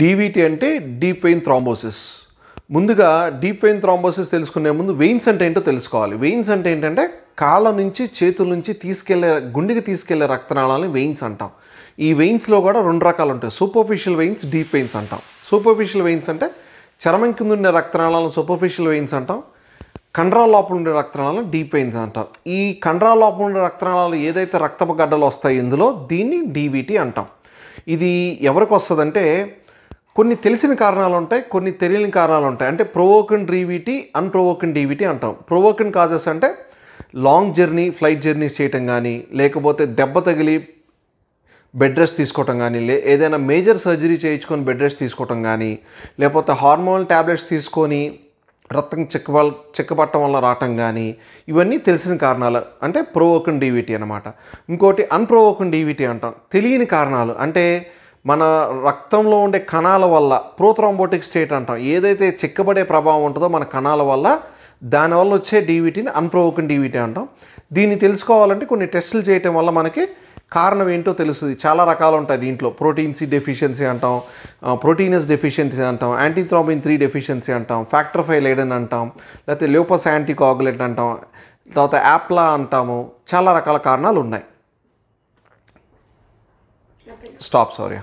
DVT అంటే deep vein thrombosis ముందుగా deep vein thrombosis తెలుసుకునే ముందు వెయిన్స్ అంటే ఏంటో తెలుసుకోవాలి వెయిన్స్ అంటే ఏంటంటే కాళ్ళ నుంచి చేతుల నుంచి తీసుకెళ్లే గుండెకి తీసుకెళ్లే రక్తనాళాలని వెయిన్స్ అంటాం ఈ వెయిన్స్లో కూడా రెండు రకాలు ఉంటాయి సూపర్ఫిషియల్ వెయిన్స్ డీప్ వెయిన్స్ అంటాం సూపర్ఫిషియల్ వెయిన్స్ అంటే చర్మం కింద ఉండే రక్తనాళాలను సూపర్ఫిషియల్ వెయిన్స్ అంటాం కండరాల లోపల ఉండే రక్తనాళాలను డీప్ వెయిన్స్ అంటాం ఈ కండరాల లోపల ఉండే రక్తనాళాలు ఏదైతే రక్తపు గడ్డలు వస్తాయి ఇందులో దీన్ని డీవీటీ అంటాం ఇది ఎవరికి వస్తుందంటే కొన్ని తెలిసిన కారణాలు ఉంటాయి కొన్ని తెలియని కారణాలు ఉంటాయి అంటే ప్రొవోకన్ డ్రీవిటీ అన్ప్రొవోకన్ డీవిటీ అంటాం ప్రొవోకన్ కాజెస్ అంటే లాంగ్ జర్నీ ఫ్లైట్ జర్నీస్ చేయటం కానీ లేకపోతే దెబ్బ తగిలి బెడ్ రెస్ట్ తీసుకోవటం కానీ లే ఏదైనా మేజర్ సర్జరీ చేయించుకొని బెడ్ రెస్ట్ తీసుకోవటం కానీ లేకపోతే హార్మోనల్ ట్యాబ్లెట్స్ తీసుకొని రక్తం చెక్క చెక్కబట్టడం వల్ల రావటం కానీ ఇవన్నీ తెలిసిన కారణాలు అంటే ప్రోవోకన్ డీవిటీ అనమాట ఇంకోటి అన్ప్రొవోకన్ డీవిటీ అంటాం తెలియని కారణాలు అంటే మన రక్తంలో ఉండే కణాల వల్ల ప్రోత్రాంబోటిక్ స్టేట్ అంటాం ఏదైతే చిక్కబడే ప్రభావం ఉంటుందో మన కణాల వల్ల దానివల్ల వచ్చే డీవిటీని అన్ప్రోవోకన్ డీవిటీ అంటాం దీన్ని తెలుసుకోవాలంటే కొన్ని టెస్టులు చేయటం వల్ల మనకి కారణం ఏంటో తెలుస్తుంది చాలా రకాలు ఉంటాయి దీంట్లో ప్రోటీన్సీ డెఫిషియన్సీ అంటాం ప్రోటీనస్ డెఫిషియన్సీ అంటాం యాంటీథ్రాబిన్ త్రీ డెఫిషియన్సీ అంటాం ఫ్యాక్టర్ ఫైవ్ లైడన్ అంటాం లేకపోతే లోపస్ యాంటీకాగులెట్ అంటాం తర్వాత యాప్లా అంటాము చాలా రకాల కారణాలు ఉన్నాయి stop sorry